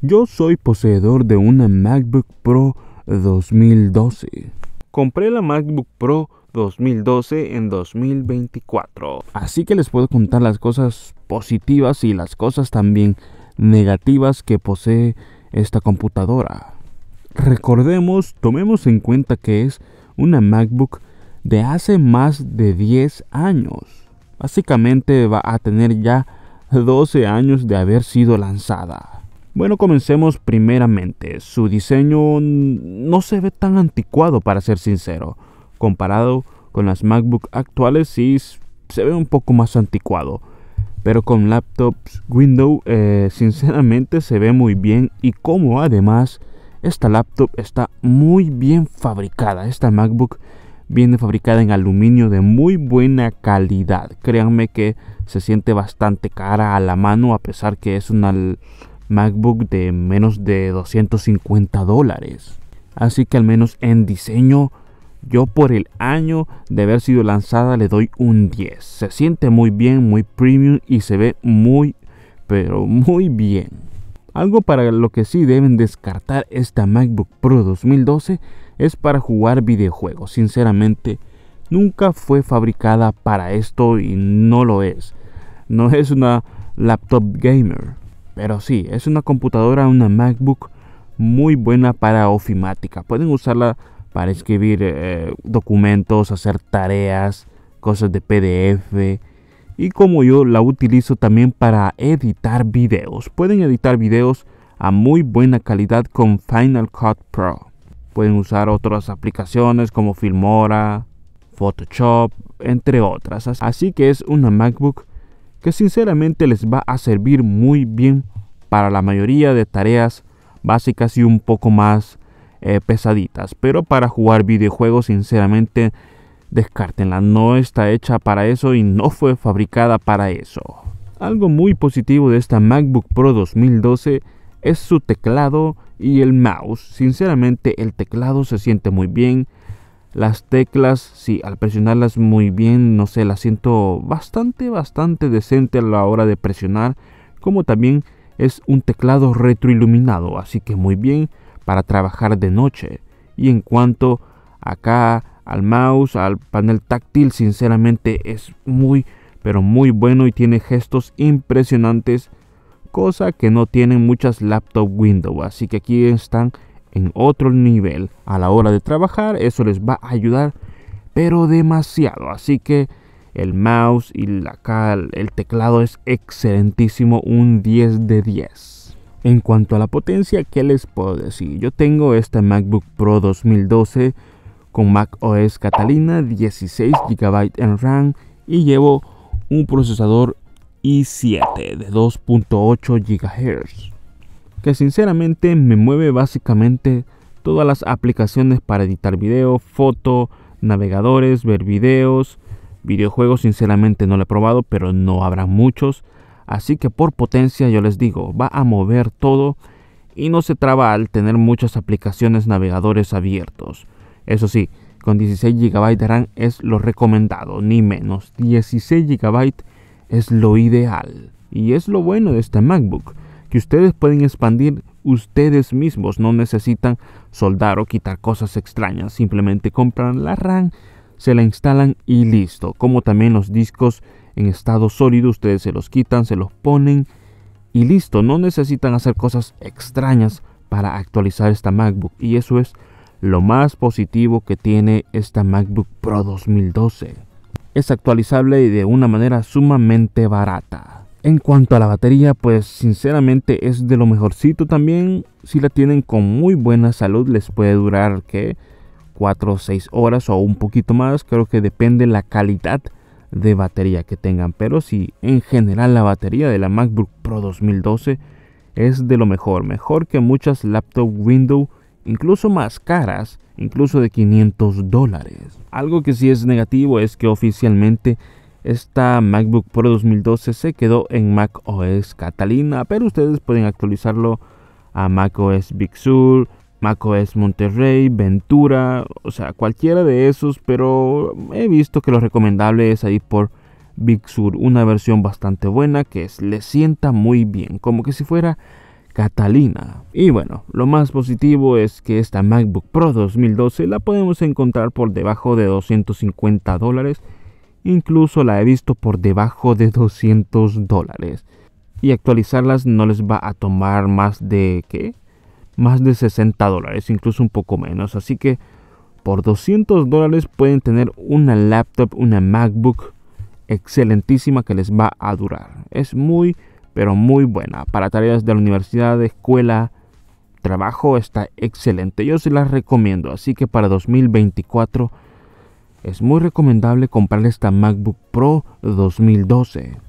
Yo soy poseedor de una MacBook Pro 2012. Compré la MacBook Pro 2012 en 2024. Así que les puedo contar las cosas positivas y las cosas también negativas que posee esta computadora. Recordemos, tomemos en cuenta que es una MacBook de hace más de 10 años. Básicamente va a tener ya 12 años de haber sido lanzada. Bueno, comencemos primeramente. Su diseño no se ve tan anticuado, para ser sincero. Comparado con las MacBook actuales, sí se ve un poco más anticuado. Pero con laptops Windows, eh, sinceramente se ve muy bien y como además esta laptop está muy bien fabricada. Esta MacBook viene fabricada en aluminio de muy buena calidad. Créanme que se siente bastante cara a la mano a pesar que es una MacBook de menos de 250 dólares. Así que al menos en diseño, yo por el año de haber sido lanzada le doy un 10. Se siente muy bien, muy premium y se ve muy, pero muy bien. Algo para lo que sí deben descartar esta MacBook Pro 2012 es para jugar videojuegos. Sinceramente, nunca fue fabricada para esto y no lo es. No es una laptop gamer. Pero sí, es una computadora, una MacBook muy buena para ofimática. Pueden usarla para escribir eh, documentos, hacer tareas, cosas de PDF. Y como yo la utilizo también para editar videos. Pueden editar videos a muy buena calidad con Final Cut Pro. Pueden usar otras aplicaciones como Filmora, Photoshop, entre otras. Así que es una MacBook que sinceramente les va a servir muy bien para la mayoría de tareas básicas y un poco más eh, pesaditas. Pero para jugar videojuegos, sinceramente, descártenla. No está hecha para eso y no fue fabricada para eso. Algo muy positivo de esta MacBook Pro 2012 es su teclado y el mouse. Sinceramente, el teclado se siente muy bien las teclas, sí, al presionarlas muy bien, no sé, las siento bastante, bastante decente a la hora de presionar, como también es un teclado retroiluminado, así que muy bien para trabajar de noche. Y en cuanto acá al mouse, al panel táctil, sinceramente es muy, pero muy bueno y tiene gestos impresionantes, cosa que no tienen muchas laptop Windows, así que aquí están en otro nivel a la hora de trabajar, eso les va a ayudar pero demasiado. Así que el mouse y la, cal el teclado es excelentísimo, un 10 de 10. En cuanto a la potencia, ¿qué les puedo decir? Yo tengo este MacBook Pro 2012 con Mac OS Catalina, 16 GB en RAM y llevo un procesador i7 de 2.8 GHz que sinceramente me mueve básicamente todas las aplicaciones para editar video, foto, navegadores, ver videos, videojuegos sinceramente no lo he probado, pero no habrá muchos, así que por potencia yo les digo, va a mover todo y no se traba al tener muchas aplicaciones navegadores abiertos. Eso sí, con 16 GB de RAM es lo recomendado, ni menos. 16 GB es lo ideal y es lo bueno de este MacBook que ustedes pueden expandir ustedes mismos. No necesitan soldar o quitar cosas extrañas. Simplemente compran la RAM, se la instalan y listo. Como también los discos en estado sólido, ustedes se los quitan, se los ponen y listo. No necesitan hacer cosas extrañas para actualizar esta MacBook. Y eso es lo más positivo que tiene esta MacBook Pro 2012. Es actualizable y de una manera sumamente barata. En cuanto a la batería, pues sinceramente es de lo mejorcito también. Si la tienen con muy buena salud, les puede durar que 4 o 6 horas o un poquito más. Creo que depende la calidad de batería que tengan. Pero si en general la batería de la MacBook Pro 2012 es de lo mejor, mejor que muchas laptop Windows, incluso más caras, incluso de 500 dólares. Algo que sí es negativo es que oficialmente esta MacBook Pro 2012 se quedó en Mac OS Catalina, pero ustedes pueden actualizarlo a Mac OS Big Sur, Mac OS Monterrey, Ventura, o sea, cualquiera de esos, pero he visto que lo recomendable es ir por Big Sur, una versión bastante buena que le sienta muy bien, como que si fuera Catalina. Y bueno, lo más positivo es que esta MacBook Pro 2012 la podemos encontrar por debajo de 250 dólares Incluso la he visto por debajo de 200 dólares. Y actualizarlas no les va a tomar más de, ¿qué? Más de 60 dólares, incluso un poco menos. Así que por 200 dólares pueden tener una laptop, una MacBook excelentísima que les va a durar. Es muy, pero muy buena. Para tareas de la universidad, de escuela, trabajo, está excelente. Yo se las recomiendo. Así que para 2024 es muy recomendable comprar esta MacBook Pro 2012.